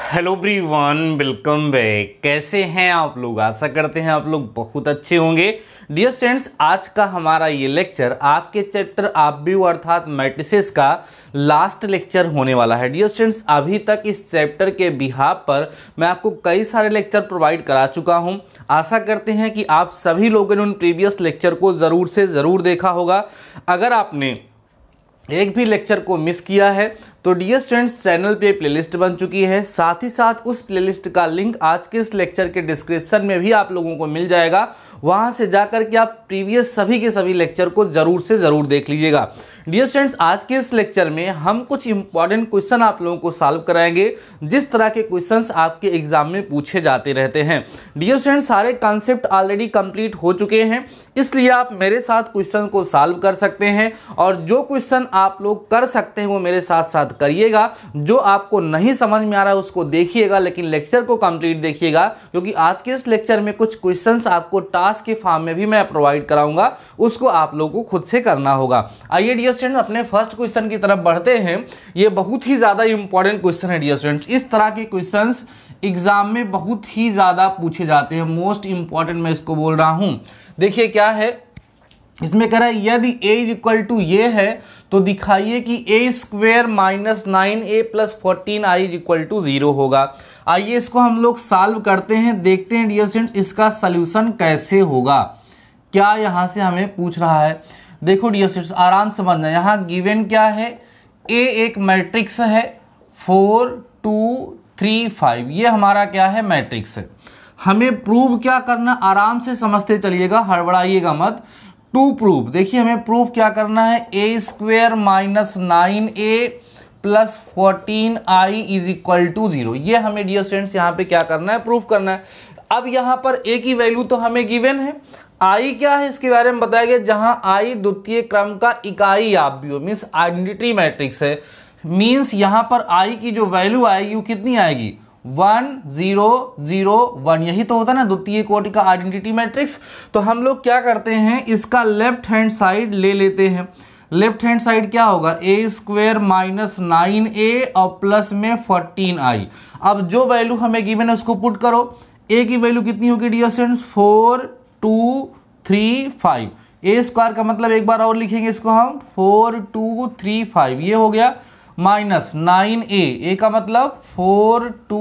hello everyone welcome back कैसे हैं आप लोग आशा करते हैं आप लोग बहुत अच्छे होंगे डियर स्टूडेंट्स आज का हमारा ये लेक्चर आपके चैप्टर आप भी अर्थात मैट्रिसेस का लास्ट लेक्चर होने वाला है डियर स्टूडेंट्स अभी तक इस चैप्टर के बिहाब पर मैं आपको कई सारे लेक्चर प्रोवाइड करा चुका हूँ आशा करते हैं कि आप सभी लोगों ने उन प्रीवियस लेक्चर को ज़रूर से ज़रूर देखा होगा अगर आपने एक भी लेक्चर को मिस किया है तो डियर स्टूडेंट्स चैनल पे प्लेलिस्ट बन चुकी है साथ ही साथ उस प्लेलिस्ट का लिंक आज के इस लेक्चर के डिस्क्रिप्शन में भी आप लोगों को मिल जाएगा वहाँ से जाकर के आप प्रीवियस सभी के सभी लेक्चर को ज़रूर से ज़रूर देख लीजिएगा डियर स्टूडेंट्स आज के इस लेक्चर में हम कुछ इंपॉर्टेंट क्वेश्चन आप लोगों को सॉल्व कराएंगे जिस तरह के क्वेश्चंस आपके एग्जाम में पूछे जाते रहते हैं डियर स्टूडेंट्स सारे कॉन्सेप्ट ऑलरेडी कंप्लीट हो चुके हैं इसलिए आप मेरे साथ क्वेश्चन को सॉल्व कर सकते हैं और जो क्वेश्चन आप लोग कर सकते हैं वो मेरे साथ साथ करिएगा जो आपको नहीं समझ में आ रहा है उसको देखिएगा लेकिन लेक्चर को कंप्लीट देखिएगा क्योंकि आज के इस लेक्चर में कुछ क्वेश्चन आपको टास्क के फॉर्म में भी मैं प्रोवाइड कराऊंगा उसको आप लोगों को खुद से करना होगा आइए डियर डियर स्टूडेंट अपने फर्स्ट क्वेश्चन की तरफ बढ़ते हैं ये बहुत ही ज़्यादा इंपॉर्टेंट क्वेश्चन है डियर स्टूडेंट्स इस तरह के क्वेश्चन एग्जाम में बहुत ही ज़्यादा पूछे जाते हैं मोस्ट इंपॉर्टेंट मैं इसको बोल रहा हूं देखिए क्या है इसमें कह रहा है यदि ए इज इक्वल टू ये है तो दिखाइए कि A square minus nine A plus fourteen I is equal to zero होगा आइए इसको हम लोग सॉल्व करते हैं देखते हैं डियर स्टूडेंट्स इसका सोल्यूशन कैसे होगा क्या यहां से हमें पूछ रहा है देखो डियर स्टूडेंट्स आराम से समझना यहाँ गिवन क्या है ए एक मैट्रिक्स है फोर टू थ्री फाइव ये हमारा क्या है मैट्रिक्स है हमें प्रूव क्या करना आराम से समझते चलिएगा हड़बड़ाइएगा मत टू प्रूव देखिए हमें प्रूफ क्या करना है A square minus nine A plus fourteen I is equal to zero ये हमें डियर स्टूडेंट्स यहाँ पे क्या करना है प्रूफ करना है अब यहाँ पर ए की वैल्यू तो हमें गिवन है आई क्या है इसके बारे में बताया गया जहां आई द्वितीय क्रम का इकाई आप भी हो मीन्स आइडेंटिटी मैट्रिक्स है मीन्स यहां पर आई की जो वैल्यू आएगी वो कितनी आएगी वन जीरो जीरो वन यही तो होता है ना द्वितीय कोटि का आइडेंटिटी मैट्रिक्स तो हम लोग क्या करते हैं इसका लेफ्ट हैंड साइड ले लेते हैं लेफ्ट हैंड साइड क्या होगा A square minus nine A और प्लस में फोर्टीन आई अब जो वैल्यू हमें गिवन है उसको पुट करो ए की वैल्यू कितनी होगी dear students four two three five A square का मतलब एक बार और लिखेंगे इसको हम फोर टू थ्री फाइव ये हो गया माइनस नाइन ए ए का मतलब फोर टू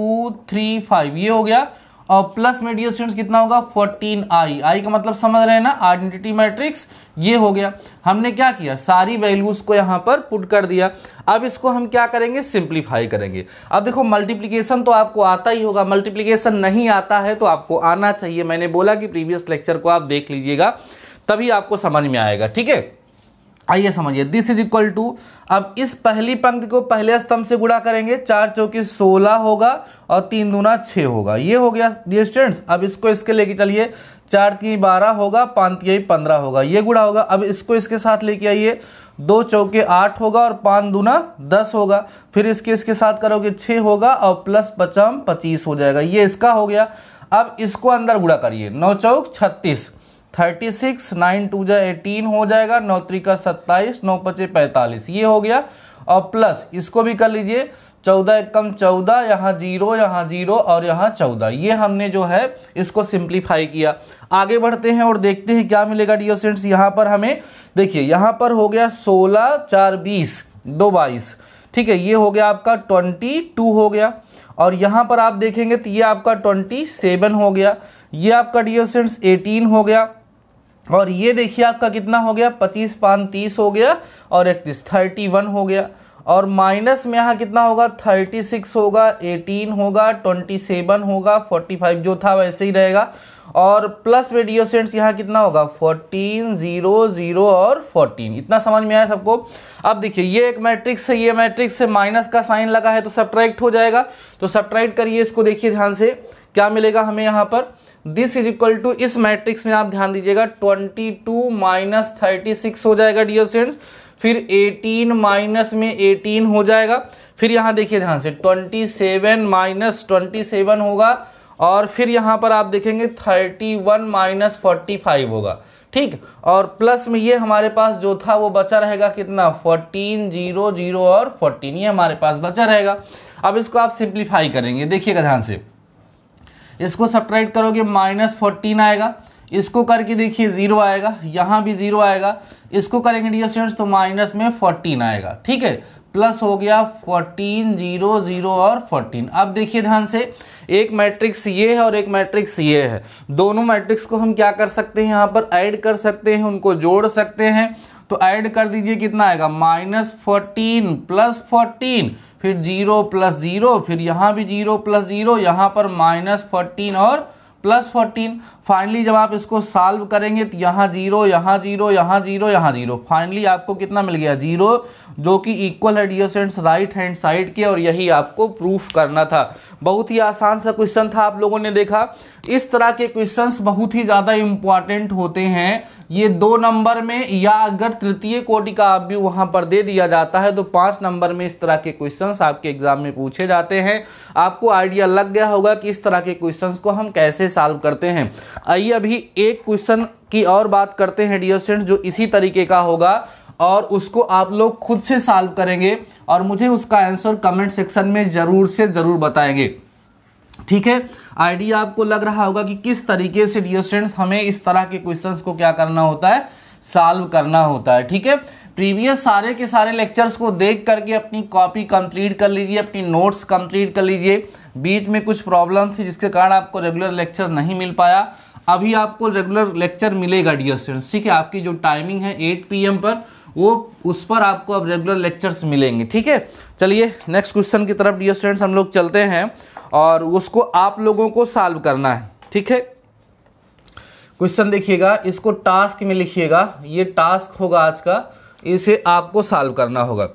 थ्री फाइव ये हो गया और प्लस में डी स्टूडेंट्स कितना होगा फोर्टीन आई आई का मतलब समझ रहे हैं ना आइडेंटिटी मैट्रिक्स ये हो गया हमने क्या किया सारी वैल्यूज़ को यहाँ पर पुट कर दिया अब इसको हम क्या करेंगे सिंप्लीफाई करेंगे अब देखो मल्टीप्लीकेशन तो आपको आता ही होगा मल्टीप्लीकेशन नहीं आता है तो आपको आना चाहिए मैंने बोला कि प्रीवियस लेक्चर को आप देख लीजिएगा तभी आपको समझ में आएगा ठीक है आइए समझिए दिस इज इक्वल टू अब इस पहली पंक्ति को पहले स्तंभ से गुणा करेंगे चार चौकी सोलह होगा और तीन दूना छः होगा ये हो गया ये स्टूडेंट्स अब इसको इसके लेके चलिए चार तीन बारह होगा पाँच तीन पंद्रह होगा ये गुणा होगा अब इसको इसके साथ लेके आइए दो चौके आठ होगा और पाँच दूना दस होगा फिर इसके इसके साथ करोगे छः होगा और प्लस पचम पच्चीस हो जाएगा ये इसका हो गया अब इसको अंदर गुड़ा करिए नौ चौक छत्तीस थर्टी सिक्स नाइन टू जो एटीन हो जाएगा नौ त्री का सत्ताईस नौ पचे पैंतालीस ये हो गया और प्लस इसको भी कर लीजिए चौदह एकम चौदह यहाँ जीरो यहाँ जीरो और यहाँ चौदह ये हमने जो है इसको सिंप्लीफाई किया आगे बढ़ते हैं और देखते हैं क्या मिलेगा डी यहाँ पर हमें देखिए यहाँ पर हो गया सोलह चार बीस दो बाईस ठीक है ये हो गया आपका ट्वेंटी टू हो गया और यहाँ पर आप देखेंगे तो ये आपका ट्वेंटी सेवन हो गया ये आपका डी एटीन हो गया और ये देखिए आपका कितना हो गया पच्चीस पान तीस हो गया और इकतीस थर्टी वन हो गया और माइनस में यहाँ कितना होगा थर्टी सिक्स होगा एटीन होगा ट्वेंटी सेवन होगा फोर्टी फाइव जो था वैसे ही रहेगा और प्लस में डिओसेंट्स यहाँ कितना होगा फोर्टीन जीरो जीरो और फोर्टीन इतना समझ में आया सबको अब देखिए ये एक मैट्रिक्स है ये मैट्रिक्स से माइनस का साइन लगा है तो सब्ट्रैक्ट हो जाएगा तो सब्ट्रैक्ट करिए इसको देखिए ध्यान से क्या मिलेगा हमें यहाँ पर दिस इज इक्वल टू इस मैट्रिक्स में आप ध्यान दीजिएगा twenty two minus thirty six हो जाएगा डियर स्टूडेंट्स फिर एटीन माइनस में एटीन हो जाएगा फिर यहाँ देखिए ध्यान से twenty seven minus twenty seven होगा और फिर यहाँ पर आप देखेंगे thirty one minus forty five होगा ठीक और प्लस में ये हमारे पास जो था वो बचा रहेगा कितना फोर्टीन जीरो जीरो और फोर्टीन ये हमारे पास बचा रहेगा अब इसको आप सिंप्लीफाई करेंगे देखिएगा ध्यान से इसको सब्ट्रैक्ट करोगे माइनस फोर्टीन आएगा इसको करके देखिए जीरो आएगा यहाँ भी जीरो आएगा इसको करेंगे डियर स्टूडेंट्स तो माइनस में फोर्टीन आएगा ठीक है प्लस हो गया फोर्टीन जीरो जीरो और फोर्टीन अब देखिए ध्यान से एक मैट्रिक्स ये है और एक मैट्रिक्स ये है दोनों मैट्रिक्स को हम क्या कर सकते हैं यहाँ पर ऐड कर सकते हैं उनको जोड़ सकते हैं तो ऐड कर दीजिए कितना आएगा माइनस फोर्टीन प्लस फोर्टीन फिर जीरो प्लस जीरो फिर यहाँ भी जीरो प्लस जीरो यहाँ पर माइनस फोर्टीन और प्लस फोर्टीन फाइनली जब आप इसको सॉल्व करेंगे तो यहाँ जीरो यहाँ जीरो यहाँ जीरो यहाँ जीरो फाइनली आपको कितना मिल गया जीरो जो कि इक्वल है डियोसेंट्स राइट हैंड साइड के और यही आपको प्रूफ करना था बहुत ही आसान सा क्वेश्चन था आप लोगों ने देखा इस तरह के क्वेश्चंस बहुत ही ज़्यादा इम्पॉर्टेंट होते हैं ये दो नंबर में या अगर तृतीय कोटि का आप भी वहाँ पर दे दिया जाता है तो पाँच नंबर में इस तरह के क्वेश्चंस आपके एग्जाम में पूछे जाते हैं आपको आइडिया लग गया होगा कि इस तरह के क्वेश्चंस को हम कैसे सॉल्व करते हैं आइए अभी एक क्वेश्चन की और बात करते हैं डियर स्टूडेंट जो इसी तरीके का होगा और उसको आप लोग खुद से सॉल्व करेंगे और मुझे उसका आंसर कमेंट सेक्शन में ज़रूर से ज़रूर बताएंगे ठीक है आइडिया आपको लग रहा होगा कि किस तरीके से डियर स्टूडेंट्स हमें इस तरह के क्वेश्चंस को क्या करना होता है सॉल्व करना होता है ठीक है प्रीवियस सारे के सारे लेक्चर्स को देख करके अपनी कॉपी कंप्लीट कर लीजिए अपनी नोट्स कंप्लीट कर लीजिए बीच में कुछ प्रॉब्लम थी जिसके कारण आपको रेगुलर लेक्चर नहीं मिल पाया अभी आपको रेगुलर लेक्चर मिलेगा डियर स्टूडेंट्स ठीक है आपकी जो टाइमिंग है पी एम पर वो उस पर आपको अब रेगुलर लेक्चर्स मिलेंगे ठीक है चलिए नेक्स्ट क्वेश्चन की तरफ डियर स्टूडेंट्स हम लोग चलते हैं और उसको आप लोगों को सॉल्व करना है ठीक है क्वेश्चन देखिएगा इसको टास्क में लिखिएगा ये टास्क होगा आज का इसे आपको सॉल्व करना होगा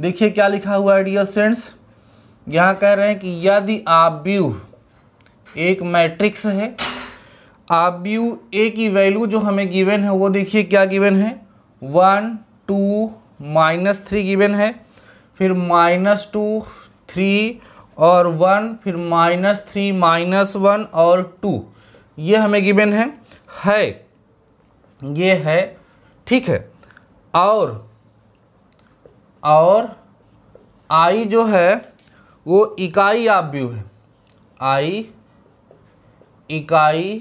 देखिए क्या लिखा हुआ है डियर फ्रेंड्स यहाँ कह रहे हैं कि यदि आप व्यू एक मैट्रिक्स है आप व्यू ए की वैल्यू जो हमें गिवन है वो देखिए क्या गिवन है one two minus three given है फिर माइनस टू थ्री और वन फिर माइनस थ्री माइनस वन और टू ये हमें गिवन है है ये है ठीक है और और आई जो है वो इकाई व्यू है आई इकाई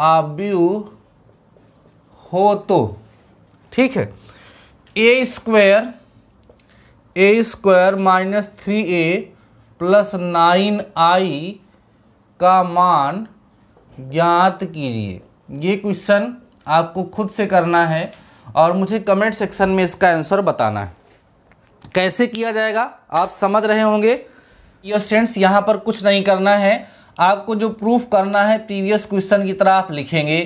व्यू हो तो ठीक है A square A square minus three A plus nine I का मान ज्ञात कीजिए ये क्वेश्चन आपको खुद से करना है और मुझे कमेंट सेक्शन में इसका आंसर बताना है कैसे किया जाएगा आप समझ रहे होंगे योर सेंट्स यहाँ पर कुछ नहीं करना है आपको जो प्रूफ करना है प्रीवियस क्वेश्चन की तरह आप लिखेंगे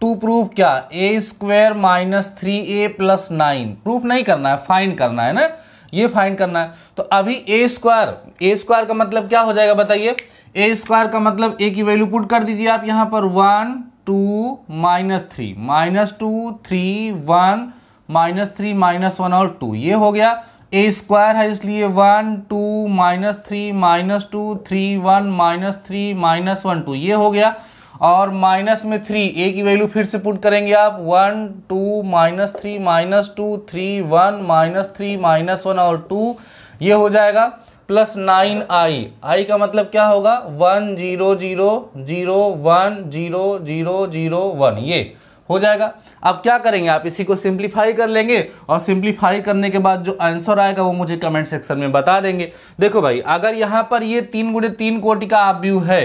टू प्रूफ क्या A square minus three A plus nine proof नहीं करना है फाइंड करना है ना ये फाइंड करना है तो अभी ए स्क्वायर ए स्क्वायर का मतलब क्या हो जाएगा बताइए ए स्क्वायर का मतलब ए की वैल्यू पुट कर दीजिए आप यहाँ पर one two minus three minus two three one minus three minus one और टू ये हो गया ए स्क्वायर है इसलिए one two minus three minus two three one minus three minus one two ये हो गया और माइनस में थ्री ए की वैल्यू फिर से पुट करेंगे आप one two minus three minus two three one minus three minus one और टू ये हो जाएगा प्लस नाइन आई आई का मतलब क्या होगा one zero zero zero one zero zero zero one ये हो जाएगा अब क्या करेंगे आप इसी को सिंप्लीफाई कर लेंगे और सिंप्लीफाई करने के बाद जो आंसर आएगा वो मुझे कमेंट सेक्शन में बता देंगे देखो भाई अगर यहाँ पर ये तीन गुड़े तीन कोटि का आप व्यू है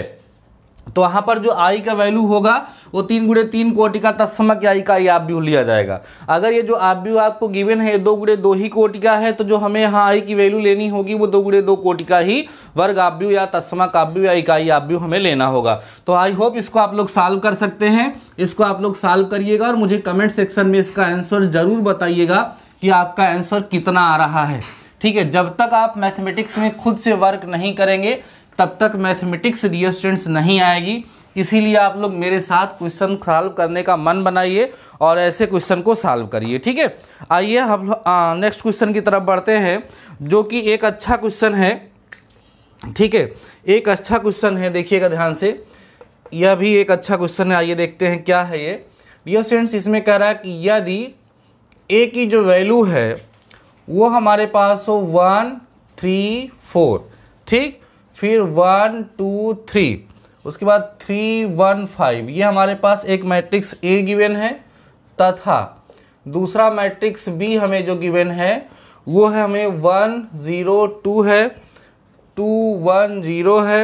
तो वहाँ पर जो आई का वैल्यू होगा वो तीन गुड़े तीन कोटि का तत्समक आई का आप व्यू लिया जाएगा अगर ये जो आप व्यू आपको गिवन है दो गुड़े दो ही कोटि का है तो जो हमें यहाँ आई की वैल्यू लेनी होगी वो दो गुड़े दो कोटि का ही वर्ग आप व्यू या तस्मक आप व्यू या इकाई आप व्यू हमें लेना होगा तो आई होप इसको आप लोग साल्व कर सकते हैं इसको आप लोग सॉल्व करिएगा और मुझे कमेंट सेक्शन में इसका आंसर ज़रूर बताइएगा कि आपका आंसर कितना आ रहा है ठीक है जब तक आप मैथमेटिक्स में खुद से वर्क नहीं करेंगे तब तक मैथमेटिक्स डियर स्टूडेंट्स नहीं आएगी इसीलिए आप लोग मेरे साथ क्वेश्चन सॉल्व करने का मन बनाइए और ऐसे क्वेश्चन को सॉल्व करिए ठीक है आइए हम नेक्स्ट क्वेश्चन की तरफ बढ़ते हैं जो कि एक अच्छा क्वेश्चन है ठीक है एक अच्छा क्वेश्चन है देखिएगा ध्यान से यह भी एक अच्छा क्वेश्चन है आइए देखते हैं क्या है ये डियर स्टूडेंट्स इसमें कह रहा है कि यदि ए की जो वैल्यू है वो हमारे पास हो वन थ्री फोर ठीक फिर वन टू थ्री उसके बाद थ्री वन फाइव ये हमारे पास एक मैट्रिक्स ए गिवेन है तथा दूसरा मैट्रिक्स बी हमें जो गिवेन है वो है हमें वन ज़ीरो टू है टू वन ज़ीरो है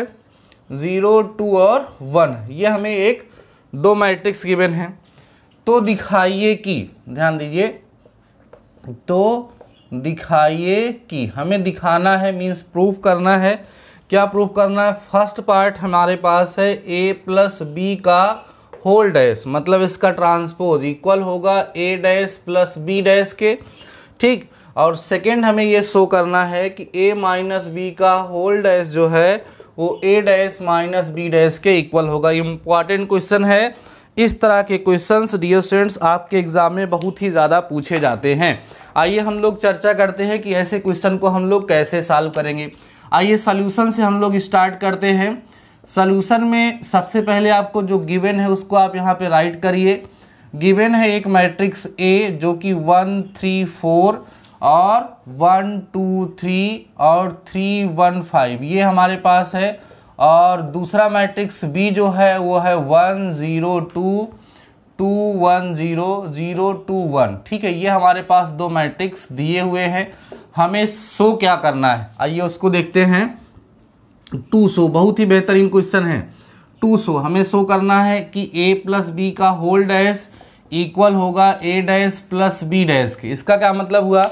ज़ीरो टू और वन ये हमें एक दो मैट्रिक्स गिवेन है तो दिखाइए कि ध्यान दीजिए तो दिखाइए कि हमें दिखाना है मीन्स प्रूफ करना है क्या प्रूफ करना है फर्स्ट पार्ट हमारे पास है ए प्लस बी का होल डैश मतलब इसका ट्रांसपोज इक्वल होगा A dash plus B dash के ठीक और सेकंड हमें ये शो करना है कि ए माइनस बी का होल डैश जो है वो A dash minus B dash के इक्वल होगा इम्पॉर्टेंट क्वेश्चन है इस तरह के क्वेश्चंस डियर स्टूडेंट्स आपके एग्ज़ाम में बहुत ही ज़्यादा पूछे जाते हैं आइए हम लोग चर्चा करते हैं कि ऐसे क्वेश्चन को हम लोग कैसे सॉल्व करेंगे आइए सल्यूशन से हम लोग स्टार्ट करते हैं सल्यूशन में सबसे पहले आपको जो गिवन है उसको आप यहाँ पे राइट करिए गिवन है एक मैट्रिक्स ए जो कि वन थ्री फोर और वन टू थ्री और थ्री वन फाइव ये हमारे पास है और दूसरा मैट्रिक्स बी जो है वो है one zero two two one zero zero two one ठीक है ये हमारे पास दो मैट्रिक्स दिए हुए हैं हमें सो क्या करना है आइए उसको देखते हैं टू सो बहुत ही बेहतरीन क्वेश्चन है टू सो हमें सो करना है कि ए प्लस बी का होल डैश इक्वल होगा A dash plus B dash के इसका क्या मतलब हुआ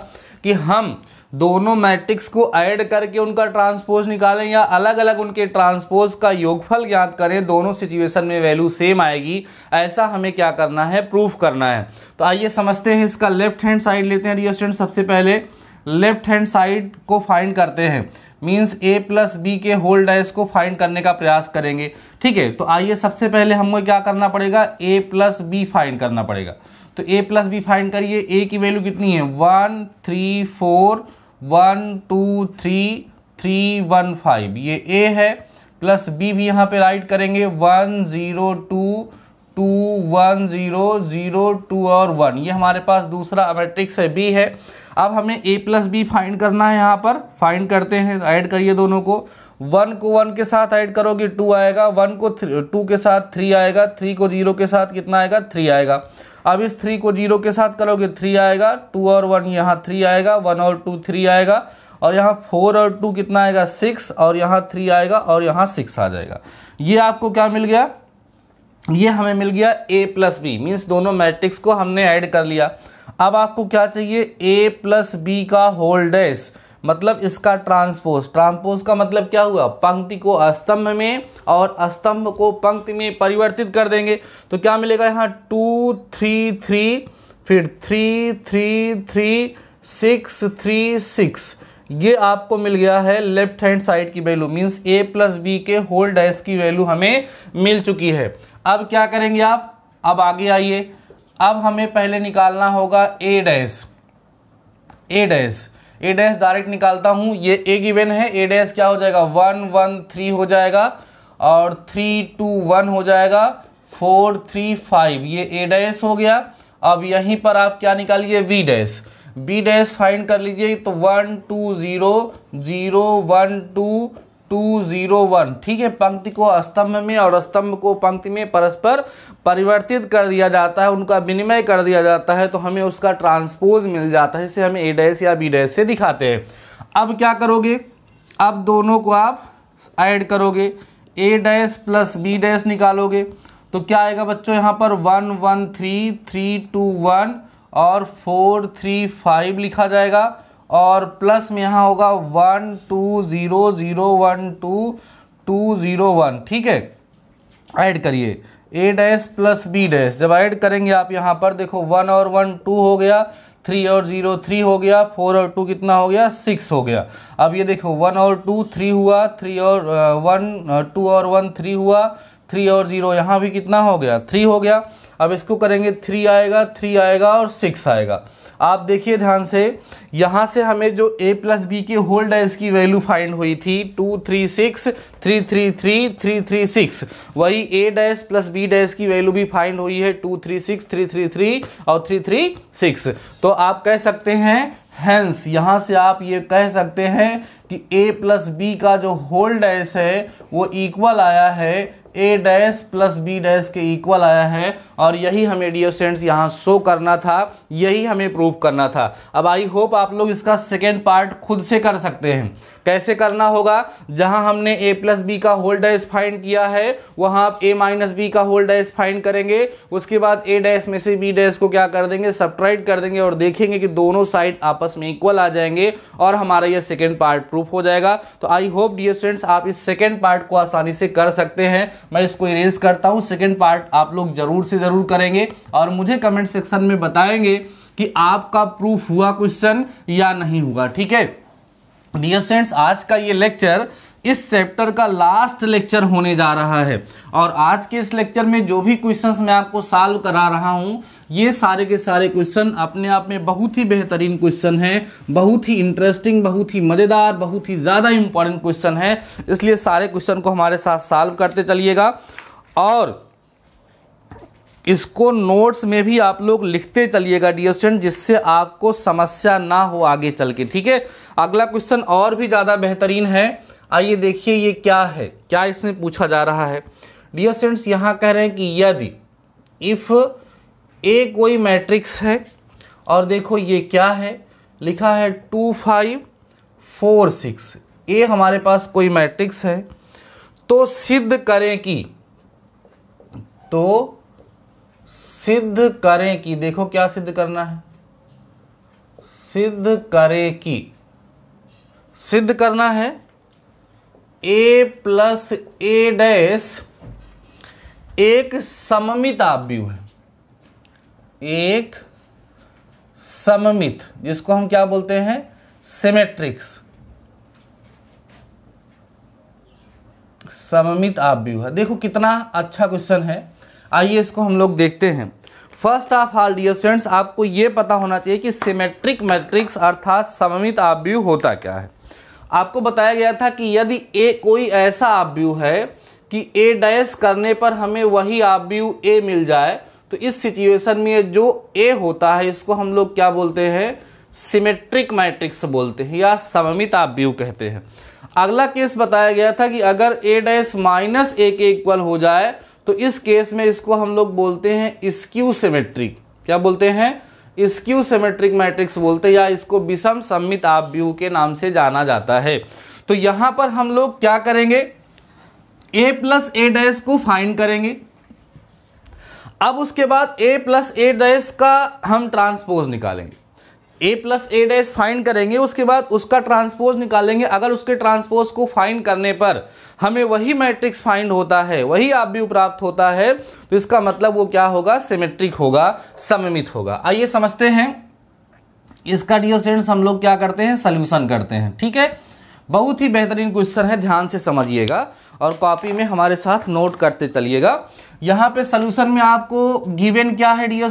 कि हम दोनों मैट्रिक्स को ऐड करके उनका ट्रांसपोज निकालें या अलग अलग उनके ट्रांसपोज का योगफल ज्ञात करें दोनों सिचुएशन में वैल्यू सेम आएगी ऐसा हमें क्या करना है प्रूफ करना है तो आइए समझते हैं इसका लेफ्ट हैंड साइड लेते हैं डियर स्टूडेंट सबसे पहले लेफ्ट हैंड साइड को फाइंड करते हैं मीन्स ए प्लस बी के होल डैश को फाइंड करने का प्रयास करेंगे ठीक है तो आइए सबसे पहले हमको क्या करना पड़ेगा ए प्लस बी फाइंड करना पड़ेगा तो ए प्लस बी फाइंड करिए ए की वैल्यू कितनी है one three four one two three three one five ये ए है प्लस बी भी यहाँ पे राइट करेंगे one zero two two one zero zero two और वन ये हमारे पास दूसरा मैट्रिक्स है बी है अब हमें ए प्लस बी फाइंड करना है यहाँ पर फाइंड करते हैं ऐड करिए दोनों को वन को वन के साथ ऐड करोगे टू आएगा वन को टू के साथ थ्री आएगा थ्री को जीरो के साथ कितना आएगा थ्री आएगा अब इस थ्री को जीरो के साथ करोगे थ्री आएगा टू और वन यहाँ थ्री आएगा वन और टू थ्री आएगा और यहाँ फोर और टू कितना आएगा सिक्स और यहाँ थ्री आएगा और यहाँ सिक्स आ जाएगा ये आपको क्या मिल गया ये हमें मिल गया ए प्लस बी मीन्स दोनों मैट्रिक्स को हमने ऐड कर लिया अब आपको क्या चाहिए ए प्लस बी का होल डैश मतलब इसका ट्रांसपोज ट्रांसपोज का मतलब क्या हुआ पंक्ति को स्तंभ में और स्तंभ को पंक्ति में परिवर्तित कर देंगे तो क्या मिलेगा यहाँ टू थ्री थ्री फिर three three three six three six ये आपको मिल गया है लेफ्ट हैंड साइड की value means A plus B के होल डैश की वैल्यू हमें मिल चुकी है अब क्या करेंगे आप अब आगे आइए अब हमें पहले निकालना होगा A dash A dash A dash direct निकालता हूँ ये ए गिवन है ए डैस क्या हो जाएगा वन वन थ्री हो जाएगा और थ्री टू वन हो जाएगा फोर थ्री फाइव ये ए डैस हो गया अब यहीं पर आप क्या निकालिए B dash B dash find कर लीजिए तो one two zero zero one two two zero one ठीक है पंक्ति को स्तंभ में और स्तंभ को पंक्ति में परस्पर परिवर्तित कर दिया जाता है उनका विनिमय कर दिया जाता है तो हमें उसका ट्रांसपोज मिल जाता है इसे हमें ए डैश या बी डैश से दिखाते हैं अब क्या करोगे अब दोनों को आप ऐड करोगे A dash plus B dash निकालोगे तो क्या आएगा बच्चों यहाँ पर one one three three two one और फोर थ्री फाइव लिखा जाएगा और प्लस में यहाँ होगा one two zero zero one two two zero one ठीक है ऐड करिए A dash plus B dash जब ऐड करेंगे आप यहाँ पर देखो वन और वन टू हो गया थ्री और जीरो थ्री हो गया फोर और टू कितना हो गया सिक्स हो गया अब ये देखो वन और टू थ्री हुआ थ्री और वन टू और वन थ्री हुआ थ्री और जीरो यहाँ भी कितना हो गया थ्री हो गया अब इसको करेंगे थ्री आएगा थ्री आएगा और सिक्स आएगा आप देखिए ध्यान से यहाँ से हमें जो ए प्लस बी के होल डाइस की वैल्यू फाइंड हुई थी two three six three three three three three six वही A dash plus B dash की वैल्यू भी फाइंड हुई है two three six three three three और थ्री थ्री सिक्स तो आप कह सकते हैं हैंस यहाँ से आप ये कह सकते हैं कि ए प्लस बी का जो होल डैश है वो इक्वल आया है A dash plus B dash के इक्वल आया है और यही हमें डी सेंट्स यहाँ शो करना था यही हमें प्रूव करना था अब आई होप आप लोग इसका सेकेंड पार्ट खुद से कर सकते हैं कैसे करना होगा जहां हमने ए प्लस बी का होल डैस फाइंड किया है वहां आप ए माइनस बी का होल डैस फाइंड करेंगे उसके बाद ए डैश में से बी डैश को क्या कर देंगे सब्ट्राइड कर देंगे और देखेंगे कि दोनों साइड आपस में इक्वल आ जाएंगे और हमारा यह सेकेंड पार्ट प्रूफ हो जाएगा तो आई होप डियर स्टूडेंट्स आप इस सेकेंड पार्ट को आसानी से कर सकते हैं मैं इसको इरेज करता हूँ सेकेंड पार्ट आप लोग ज़रूर से ज़रूर करेंगे और मुझे कमेंट सेक्शन में बताएंगे कि आपका प्रूफ हुआ क्वेश्चन या नहीं हुआ ठीक है डियर फ्रेंड्स आज का ये लेक्चर इस चैप्टर का लास्ट लेक्चर होने जा रहा है और आज के इस लेक्चर में जो भी क्वेश्चंस मैं आपको सॉल्व करा रहा हूँ ये सारे के सारे क्वेश्चन अपने आप में बहुत ही बेहतरीन क्वेश्चन हैं बहुत ही इंटरेस्टिंग बहुत ही मज़ेदार बहुत ही ज़्यादा इंपॉर्टेंट क्वेश्चन है इसलिए सारे क्वेश्चन को हमारे साथ सॉल्व करते चलिएगा और इसको नोट्स में भी आप लोग लिखते चलिएगा डियर स्टूडेंट जिससे आपको समस्या ना हो आगे चल के ठीक है अगला क्वेश्चन और भी ज़्यादा बेहतरीन है आइए देखिए ये क्या है क्या इसमें पूछा जा रहा है डियर स्टूडेंट्स यहाँ कह रहे हैं कि यदि इफ़ ए कोई मैट्रिक्स है और देखो ये क्या है लिखा है two five four six A हमारे पास कोई मैट्रिक्स है तो सिद्ध करें कि तो सिद्ध करें कि देखो क्या सिद्ध करना है सिद्ध करें कि सिद्ध करना है ए प्लस ए डैश एक सममित आवयु है एक सममित जिसको हम क्या बोलते हैं सिमेट्रिक्स सममित आव्यू है देखो कितना अच्छा क्वेश्चन है आइए इसको हम लोग देखते हैं first of all dear students आपको ये पता होना चाहिए कि सिमेट्रिक मैट्रिक्स अर्थात सममित आव्यूह होता क्या है आपको बताया गया था कि यदि ए कोई ऐसा आव्यूह है कि ए डैश करने पर हमें वही आव्यू ए मिल जाए तो इस सिचुएशन में जो ए होता है इसको हम लोग क्या बोलते हैं सिमेट्रिक मैट्रिक्स बोलते हैं या सममित आपव्यू कहते हैं अगला केस बताया गया था कि अगर ए डैश माइनस ए के इक्वल हो जाए तो इस केस में इसको हम लोग बोलते हैं स्क्यू सिमेट्रिक क्या बोलते हैं स्क्यू सिमेट्रिक मैट्रिक्स बोलते हैं या इसको विषम सम्मित आव्यूह के नाम से जाना जाता है तो यहां पर हम लोग क्या करेंगे ए प्लस ए डैश को फाइन करेंगे अब उसके बाद ए प्लस ए डैश का हम ट्रांसपोज निकालेंगे A plus A dash find करेंगे उसके बाद उसका ट्रांसपोज निकालेंगे अगर उसके ट्रांसपोज को फाइंड करने पर हमें वही मैट्रिक्स फाइंड होता है वही आप भी प्राप्त होता है तो इसका मतलब वो क्या होगा सिमेट्रिक होगा सममित होगा आइए समझते हैं इसका डियर हम लोग क्या करते हैं सल्यूशन करते हैं ठीक है बहुत ही बेहतरीन क्वेश्चन है ध्यान से समझिएगा और कॉपी में हमारे साथ नोट करते चलिएगा यहाँ पे सोल्यूशन में आपको गिवेन क्या है डियर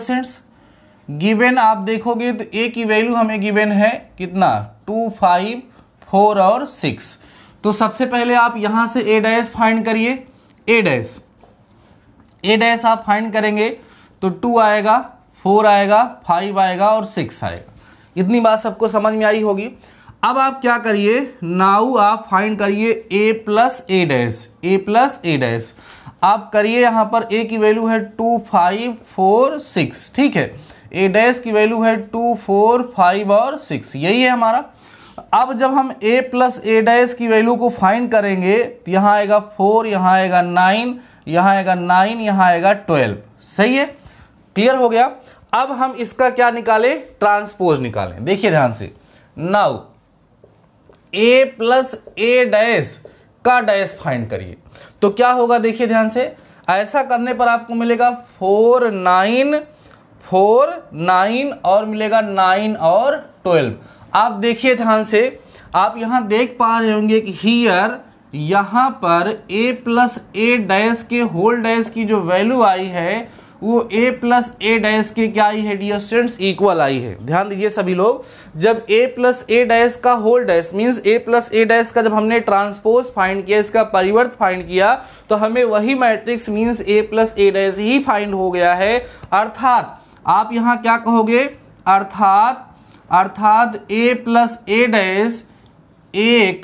गिवेन आप देखोगे तो ए की वैल्यू हमें गिवेन है कितना टू फाइव फोर और सिक्स तो सबसे पहले आप यहां से ए डैस फाइंड करिए ए डैस ए डैस आप फाइंड करेंगे तो टू आएगा फोर आएगा फाइव आएगा और सिक्स आएगा इतनी बात सबको समझ में आई होगी अब आप क्या करिए नाउ आप फाइंड करिए A plus A dash A plus A dash आप करिए यहां पर ए की वैल्यू है टू फाइव फोर सिक्स ठीक है ए डैश की वैल्यू है टू फोर फाइव और सिक्स यही है हमारा अब जब हम ए प्लस ए डैश की वैल्यू को फाइंड करेंगे तो यहाँ आएगा फोर यहाँ आएगा नाइन यहाँ आएगा नाइन यहाँ आएगा ट्वेल्व सही है क्लियर हो गया अब हम इसका क्या निकालें ट्रांसपोज निकालें देखिए ध्यान से now A plus A dash का डैश फाइंड करिए तो क्या होगा देखिए ध्यान से ऐसा करने पर आपको मिलेगा फोर नाइन फोर नाइन और मिलेगा नाइन और ट्वेल्व आप देखिए ध्यान से आप यहाँ देख पा रहे होंगे कि हीयर यहाँ पर a प्लस ए डैश के होल डैश की जो वैल्यू आई है वो a प्लस ए डैश के क्या आई है डियर स्टूडेंट्स इक्वल आई है ध्यान दीजिए सभी लोग जब a प्लस ए डैश का whole dash means a plus A dash का जब हमने ट्रांसपोज फाइंड किया इसका परिवर्त फाइंड किया तो हमें वही matrix means a plus A dash ही फाइंड हो गया है अर्थात आप यहां क्या कहोगे अर्थात अर्थात ए प्लस ए डैश एक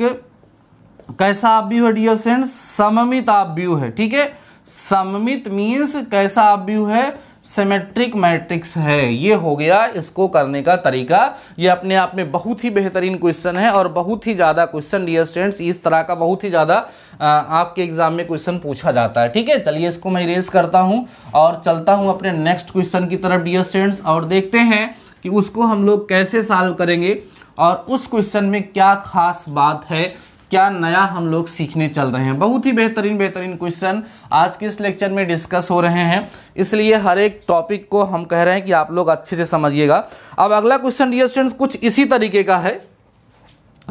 कैसा आव्यू है डियर सेंड सममित आव्यू है ठीक है सममित मीन्स कैसा आव्यू है सिमेट्रिक मैट्रिक्स है ये हो गया इसको करने का तरीका ये अपने आप में बहुत ही बेहतरीन क्वेश्चन है और बहुत ही ज़्यादा क्वेश्चन डियर स्टूडेंट्स इस तरह का बहुत ही ज़्यादा आपके एग्जाम में क्वेश्चन पूछा जाता है ठीक है चलिए इसको मैं इरेज करता हूँ और चलता हूँ अपने नेक्स्ट क्वेश्चन की तरफ डियर स्टूडेंट्स और देखते हैं कि उसको हम लोग कैसे सॉल्व करेंगे और उस क्वेश्चन में क्या खास बात है क्या नया हम लोग सीखने चल रहे हैं बहुत ही बेहतरीन बेहतरीन क्वेश्चन आज के इस लेक्चर में डिस्कस हो रहे हैं इसलिए हर एक टॉपिक को हम कह रहे हैं कि आप लोग अच्छे से समझिएगा अब अगला क्वेश्चन डियर स्टूडेंट्स कुछ इसी तरीके का है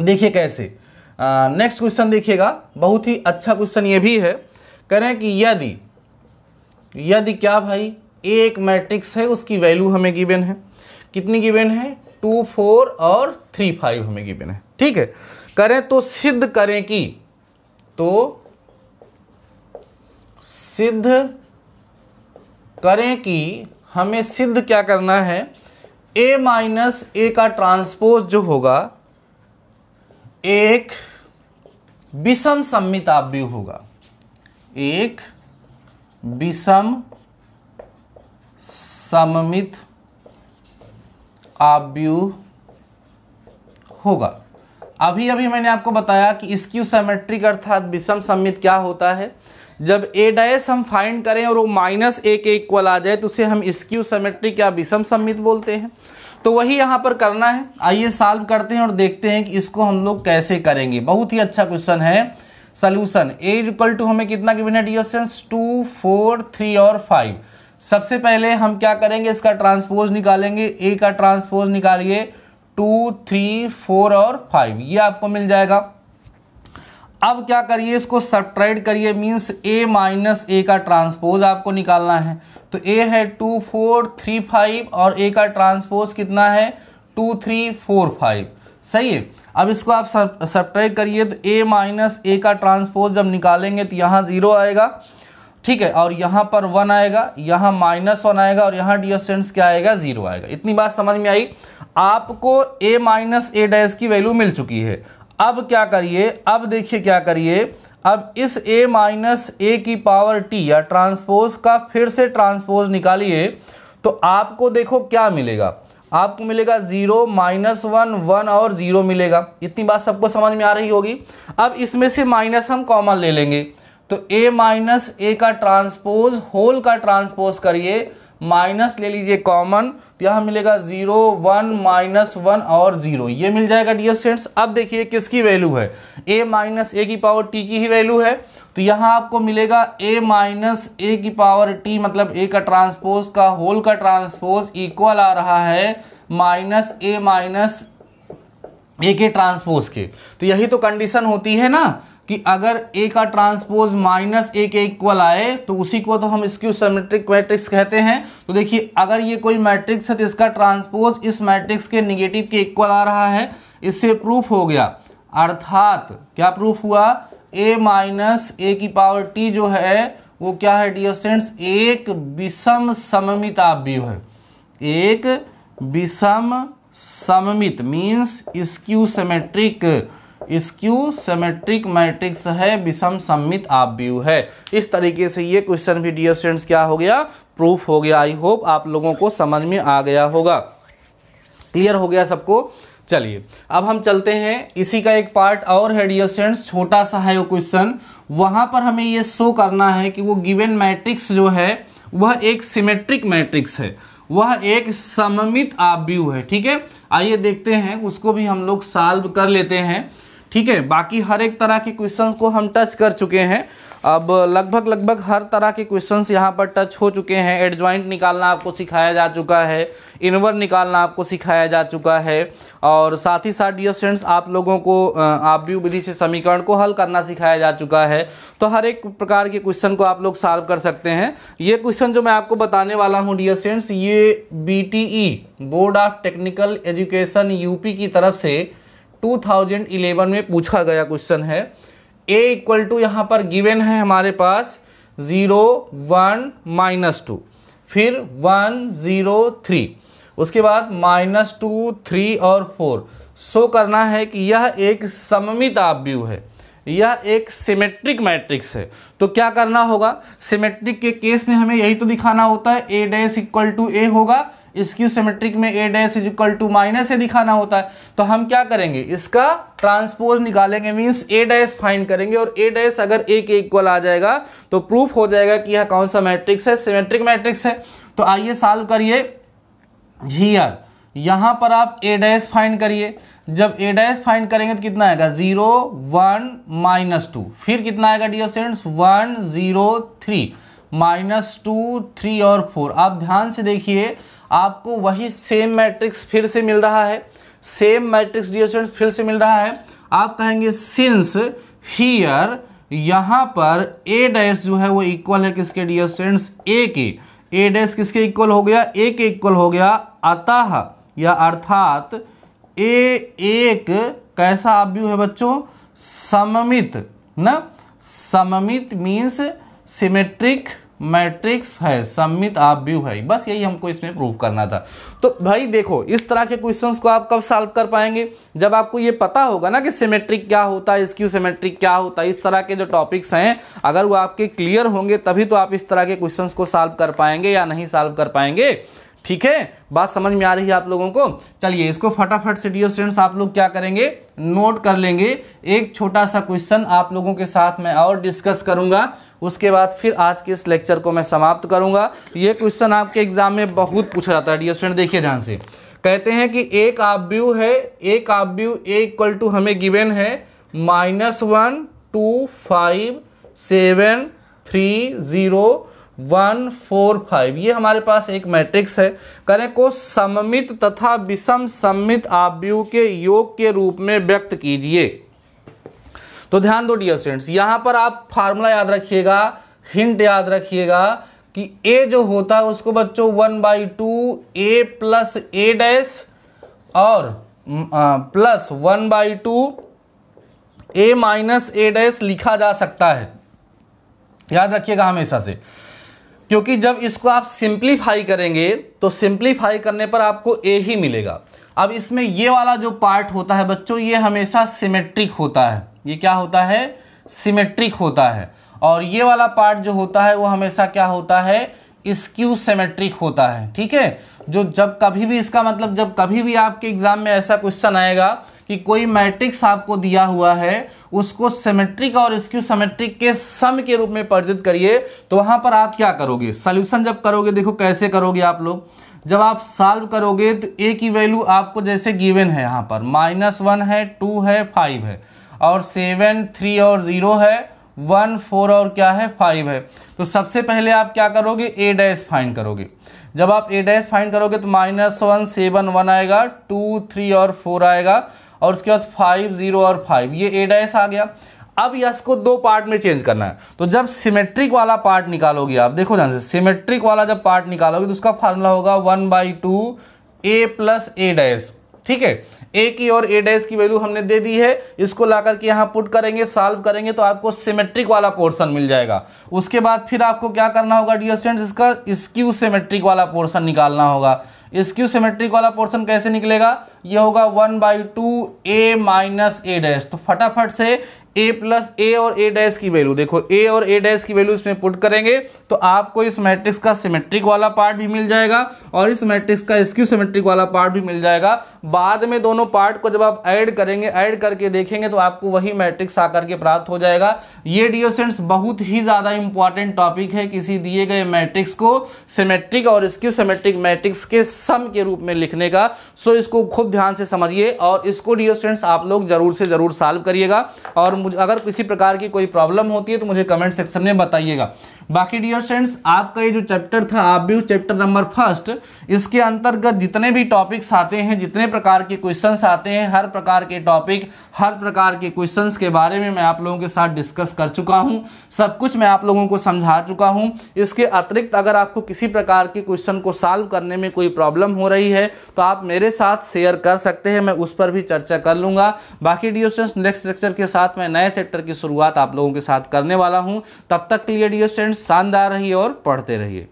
देखिए कैसे नेक्स्ट क्वेश्चन देखिएगा बहुत ही अच्छा क्वेश्चन ये भी है कह रहे हैं कि यदि यदि क्या भाई एक मैट्रिक्स है उसकी वैल्यू हमें गिवन है कितनी गिवन है टू फोर और थ्री फाइव हमें गिवन है ठीक है करें तो सिद्ध करें कि तो सिद्ध करें कि हमें सिद्ध क्या करना है ए माइनस ए का ट्रांसपोज जो होगा एक विषम सम्मित आव्यू होगा एक विषम सममित आव्यू होगा अभी अभी मैंने आपको बताया कि स्क्यू सेमेट्रिक अर्थात विषम सम्मित क्या होता है जब ए डैस हम फाइंड करें और वो माइनस ए के इक्वल आ जाए तो उसे हम स्क्यू सेमेट्रिक या विषम सम्मित बोलते हैं तो वही यहाँ पर करना है आइए सॉल्व करते हैं और देखते हैं कि इसको हम लोग कैसे करेंगे बहुत ही अच्छा क्वेश्चन है सोल्यूशन ए इक्वल टू हमें कितना गिवन है डी टू फोर थ्री और फाइव सबसे पहले हम क्या करेंगे इसका ट्रांसपोज निकालेंगे ए का ट्रांसपोज निकालिए टू थ्री फोर और फाइव ये आपको मिल जाएगा अब क्या करिए इसको सब्ट्रैक्ट करिए मींस ए माइनस ए का ट्रांसपोज आपको निकालना है तो ए है टू फोर थ्री फाइव और ए का ट्रांसपोज कितना है टू थ्री फोर फाइव सही है अब इसको आप सब्ट्राइड करिए तो ए माइनस ए का ट्रांसपोज जब निकालेंगे तो यहाँ ज़ीरो आएगा ठीक है और यहां पर वन आएगा यहां माइनस वन आएगा और यहां डिस्टेंस क्या आएगा जीरो आएगा इतनी बात समझ में आई आपको ए माइनस ए डैश की वैल्यू मिल चुकी है अब क्या करिए अब देखिए क्या करिए अब इस a माइनस ए की पावर t या ट्रांसपोज का फिर से ट्रांसपोज निकालिए तो आपको देखो क्या मिलेगा आपको मिलेगा जीरो माइनस वन वन और जीरो मिलेगा इतनी बात सबको समझ में आ रही होगी अब इसमें से माइनस हम कॉमन ले लेंगे तो a माइनस ए का ट्रांसपोज होल का ट्रांसपोज करिए माइनस ले लीजिए कॉमन तो यहां मिलेगा जीरो वन माइनस वन और जीरो ये मिल जाएगा डियर स्टूडेंट्स अब देखिए किसकी वैल्यू है a माइनस ए की पावर t की ही वैल्यू है तो यहाँ आपको मिलेगा a माइनस ए की पावर t मतलब a का ट्रांसपोज का होल का ट्रांसपोज इक्वल आ रहा है माइनस ए माइनस ए के ट्रांसपोज के तो यही तो कंडीशन होती है ना कि अगर ए का ट्रांसपोज माइनस ए के इक्वल आए तो उसी को तो हम स्क्यू सिमेट्रिक मैट्रिक्स कहते हैं तो देखिए अगर ये कोई मैट्रिक्स है तो इसका ट्रांसपोज इस मैट्रिक्स के निगेटिव के इक्वल आ रहा है इससे प्रूफ हो गया अर्थात क्या प्रूफ हुआ ए माइनस ए की पावर टी जो है वो क्या है डियर एक विषम सममित आवव्यूह है एक विषम सममित means skew symmetric skew symmetric matrix है विषम सम्मित व्यू है इस तरीके से ये क्वेश्चन भी डियर स्टूडेंट्स क्या हो गया प्रूफ हो गया आई होप आप लोगों को समझ में आ गया होगा क्लियर हो गया सबको चलिए अब हम चलते हैं इसी का एक पार्ट और है डियर स्टूडेंट्स छोटा सा है वो क्वेश्चन वहां पर हमें ये शो करना है कि वो गिवेन मैट्रिक्स जो है वह एक सिमेट्रिक मैट्रिक्स है वह एक सममित आव्यू है ठीक है आइए देखते हैं उसको भी हम लोग साल्व कर लेते हैं ठीक है बाकी हर एक तरह के क्वेश्चंस को हम टच कर चुके हैं अब लगभग लगभग हर तरह के क्वेश्चंस यहाँ पर टच हो चुके हैं एडजॉइंट निकालना आपको सिखाया जा चुका है इनवर निकालना आपको सिखाया जा चुका है और साथ ही साथ डियर स्टूडेंट्स आप लोगों को आप भी विधि से समीकरण को हल करना सिखाया जा चुका है तो हर एक प्रकार के क्वेश्चन को आप लोग सॉल्व कर सकते हैं ये क्वेश्चन जो मैं आपको बताने वाला हूँ डियर स्टूडेंट्स ये बी board of technical education UP की तरफ से 2011 में पूछा गया क्वेश्चन है ए इक्वल टू यहाँ पर गिवन है हमारे पास ज़ीरो वन माइनस टू फिर वन ज़ीरो थ्री उसके बाद माइनस टू थ्री और फोर शो करना है कि यह एक सममित आव्यूह है यह एक सिमेट्रिक मैट्रिक्स है तो क्या करना होगा सिमेट्रिक के केस में हमें यही तो दिखाना होता है A dash equal to A होगा इसकी सिमेट्रिक में A dash is equal to minus A दिखाना होता है तो हम क्या करेंगे इसका ट्रांसपोज निकालेंगे मीन्स ए डैश फाइंड करेंगे और ए डैश अगर ए के इक्वल आ जाएगा तो प्रूफ हो जाएगा कि यह कौन सा मैट्रिक्स है सिमेट्रिक मैट्रिक्स है तो आइए सॉल्व करिए हियर यहां पर आप ए डैश फाइंड करिए जब ए डैश फाइंड करेंगे तो कितना आएगा जीरो वन माइनस टू फिर कितना आएगा dear students one zero three minus two three और फोर आप ध्यान से देखिए आपको वही सेम मैट्रिक्स फिर से मिल रहा है सेम मैट्रिक्स डियर स्टूडेंट्स फिर से मिल रहा है आप कहेंगे सिंस हियर यहाँ पर ए डैश जो है वो इक्वल है किसके डियर स्टूडेंट्स ए के ए डैश किसके इक्वल हो गया ए के इक्वल हो गया अतः या अर्थात ए एक कैसा आव्यू है बच्चों सममित ना सममित मीन्स सिमेट्रिक मैट्रिक्स है सममित आव्यू है बस यही हमको इसमें प्रूव करना था तो भाई देखो इस तरह के क्वेश्चंस को आप कब सॉल्व कर पाएंगे जब आपको ये पता होगा ना कि सिमेट्रिक क्या होता है स्क्यू सिमेट्रिक क्या होता है इस तरह के जो टॉपिक्स हैं अगर वो आपके क्लियर होंगे तभी तो आप इस तरह के क्वेश्चंस को सॉल्व कर पाएंगे या नहीं सॉल्व कर पाएंगे ठीक है बात समझ में आ रही है आप लोगों को चलिए इसको फटाफट से डियर स्टूडेंट्स आप लोग क्या करेंगे नोट कर लेंगे एक छोटा सा क्वेश्चन आप लोगों के साथ मैं और डिस्कस करूंगा उसके बाद फिर आज के इस लेक्चर को मैं समाप्त करूंगा ये क्वेश्चन आपके एग्जाम में बहुत पूछा जाता है डियर स्टूडेंट देखिए ध्यान से कहते हैं कि एक आब्यू है एक आब्यू ए इक्वल टू हमें गिवेन है minus one two five seven three zero one four five ये हमारे पास एक मैट्रिक्स है करें को सममित तथा विषम सम्मित आव्यूह के योग के रूप में व्यक्त कीजिए तो ध्यान दो डियर स्टूडेंट्स यहां पर आप फार्मूला याद रखिएगा हिंट याद रखिएगा कि ए जो होता है उसको बच्चों one by two A plus A dash और आ, plus one by two A minus A dash लिखा जा सकता है याद रखिएगा हमेशा से क्योंकि जब इसको आप सिंप्लीफाई करेंगे तो सिंप्लीफाई करने पर आपको ए ही मिलेगा अब इसमें ये वाला जो पार्ट होता है बच्चों ये हमेशा सिमेट्रिक होता है ये क्या होता है सिमेट्रिक होता है और ये वाला पार्ट जो होता है वो हमेशा क्या होता है स्क्यू सिमेट्रिक होता है ठीक है जो जब कभी भी इसका मतलब जब कभी भी आपके एग्जाम में ऐसा क्वेश्चन आएगा कि कोई मैट्रिक्स आपको दिया हुआ है उसको सिमेट्रिक और स्क्यू सिमेट्रिक के सम के रूप में परिचित करिए तो वहां पर आप क्या करोगे सोल्यूशन जब करोगे देखो कैसे करोगे आप लोग जब आप सॉल्व करोगे तो ए की वैल्यू आपको जैसे गिवन है यहाँ पर माइनस वन है टू है फाइव है और सेवन थ्री और ज़ीरो है वन फोर और क्या है फाइव है तो सबसे पहले आप क्या करोगे ए डैश फाइंड करोगे जब आप ए डैश फाइंड करोगे तो माइनस वन सेवन वन आएगा टू थ्री और फोर आएगा और उसके बाद फाइव जीरो और फाइव ये ए डैस आ गया अब यस को दो पार्ट में चेंज करना है तो जब सिमेट्रिक वाला पार्ट निकालोगे आप देखो ध्यान से सिमेट्रिक वाला जब पार्ट निकालोगे तो उसका फार्मूला होगा one by two A plus A dash ठीक है ए की और ए डैस की वैल्यू हमने दे दी है इसको ला करके यहाँ पुट करेंगे सॉल्व करेंगे तो आपको सिमेट्रिक वाला पोर्शन मिल जाएगा उसके बाद फिर आपको क्या करना होगा डियर स्टूडेंट्स इसका स्क्यू सिमेट्रिक वाला पोर्शन निकालना होगा स्क्यू सिमेट्रिक वाला पोर्शन कैसे निकलेगा ये होगा one by two A minus A dash तो फटाफट से ए प्लस ए और ए डैश की वैल्यू देखो ए और ए डैश की वैल्यू इसमें पुट करेंगे तो आपको इस मैट्रिक्स का सिमेट्रिक वाला पार्ट भी मिल जाएगा और इस मैट्रिक्स का स्क्यू सिमेट्रिक वाला पार्ट भी मिल जाएगा बाद में दोनों पार्ट को जब आप ऐड करेंगे ऐड करके देखेंगे तो आपको वही मैट्रिक्स आकर के प्राप्त हो जाएगा ये डिओसेंट्स बहुत ही ज़्यादा इंपॉर्टेंट टॉपिक है किसी दिए गए मैट्रिक्स को सिमेट्रिक और स्क्यू सिमेट्रिक मैट्रिक्स के सम के रूप में लिखने का सो इसको खूब ध्यान से समझिए और इसको डिओसेंट्स आप लोग ज़रूर से ज़रूर सॉल्व करिएगा और मुझे अगर किसी प्रकार की कोई प्रॉब्लम होती है तो मुझे कमेंट सेक्शन में बताइएगा बाकी डियर फ्रेंड्स आपका ये जो चैप्टर था आप भी चैप्टर नंबर फर्स्ट इसके अंतर्गत जितने भी टॉपिक्स आते हैं जितने प्रकार के क्वेश्चन आते हैं हर प्रकार के टॉपिक हर प्रकार के क्वेश्चन के बारे में मैं आप लोगों के साथ डिस्कस कर चुका हूँ सब कुछ मैं आप लोगों को समझा चुका हूँ इसके अतिरिक्त अगर आपको किसी प्रकार के क्वेश्चन को सॉल्व करने में कोई प्रॉब्लम हो रही है तो आप मेरे साथ शेयर कर सकते हैं मैं उस पर भी चर्चा कर लूँगा बाकी डियर फ्रेंड्स नेक्स्ट लेक्चर के साथ मैं नए चैप्टर की शुरुआत आप लोगों के साथ करने वाला हूँ तब तक के लिए डियर फ्रेंड्स शानदार रहिए और पढ़ते रहिए